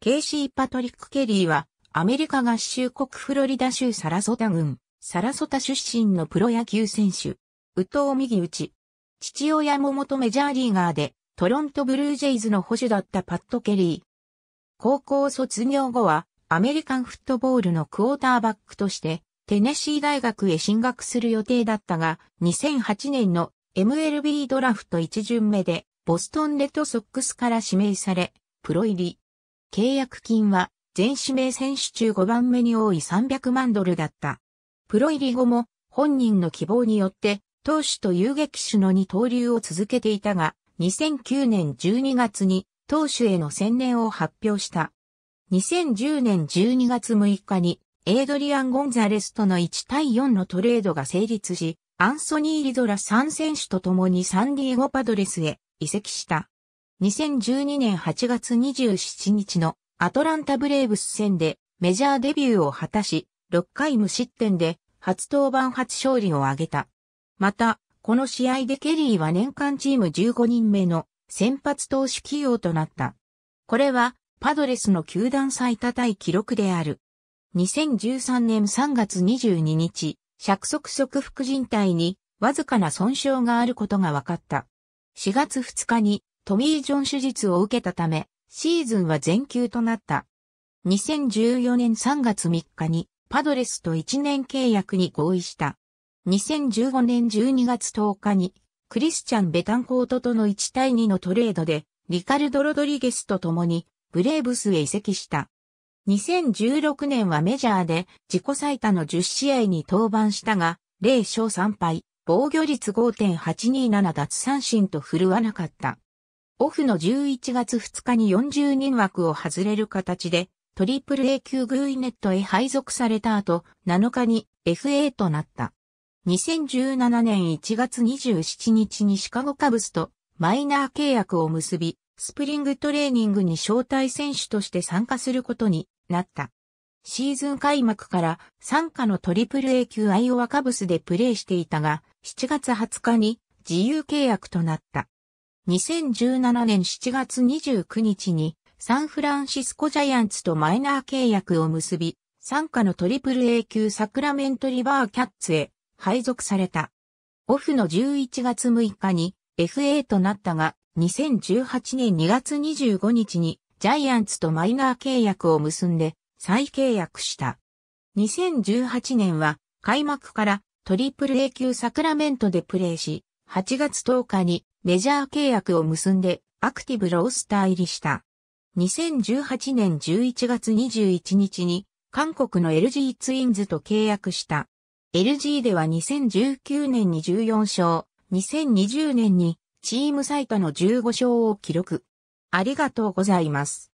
ケイシー・パトリック・ケリーは、アメリカ合衆国フロリダ州サラソタ郡、サラソタ出身のプロ野球選手、宇藤右打ち。父親も元メジャーリーガーで、トロントブルージェイズの保守だったパット・ケリー。高校卒業後は、アメリカンフットボールのクォーターバックとして、テネシー大学へ進学する予定だったが、2008年の MLB ドラフト1巡目で、ボストンレッドソックスから指名され、プロ入り。契約金は全指名選手中5番目に多い300万ドルだった。プロ入り後も本人の希望によって投手と遊撃手の二刀流を続けていたが、2009年12月に投手への専念を発表した。2010年12月6日にエイドリアン・ゴンザレスとの1対4のトレードが成立し、アンソニー・リドラ3選手と共にサンディエゴパドレスへ移籍した。2012年8月27日のアトランタブレーブス戦でメジャーデビューを果たし、6回無失点で初登板初勝利を挙げた。また、この試合でケリーは年間チーム15人目の先発投手起用となった。これはパドレスの球団最多タイ記録である。2013年3月22日、尺足側副靭帯にわずかな損傷があることが分かった。4月2日にトミー・ジョン手術を受けたため、シーズンは全休となった。2014年3月3日にパドレスと1年契約に合意した。2015年12月10日にクリスチャン・ベタンコートとの1対2のトレードでリカルド・ロドリゲスと共にブレーブスへ移籍した。2016年はメジャーで自己最多の10試合に登板したが、0勝3敗、防御率5.827奪三振と振るわなかった。オフの11月2日に40人枠を外れる形で、トリプル A 級グーイネットへ配属された後、7日に FA となった。2017年1月27日にシカゴカブスとマイナー契約を結び、スプリングトレーニングに招待選手として参加することになった。シーズン開幕から参加のトリプル A 級アイオワカブスでプレーしていたが、7月20日に自由契約となった。2017年7月29日にサンフランシスコジャイアンツとマイナー契約を結び、参加のトリプル A 級サクラメントリバーキャッツへ配属された。オフの11月6日に FA となったが、2018年2月25日にジャイアンツとマイナー契約を結んで再契約した。2018年は開幕からトリプル A 級サクラメントでプレーし、8月10日にメジャー契約を結んでアクティブロースター入りした。2018年11月21日に韓国の LG ツインズと契約した。LG では2019年に14勝、2020年にチーム最多の15勝を記録。ありがとうございます。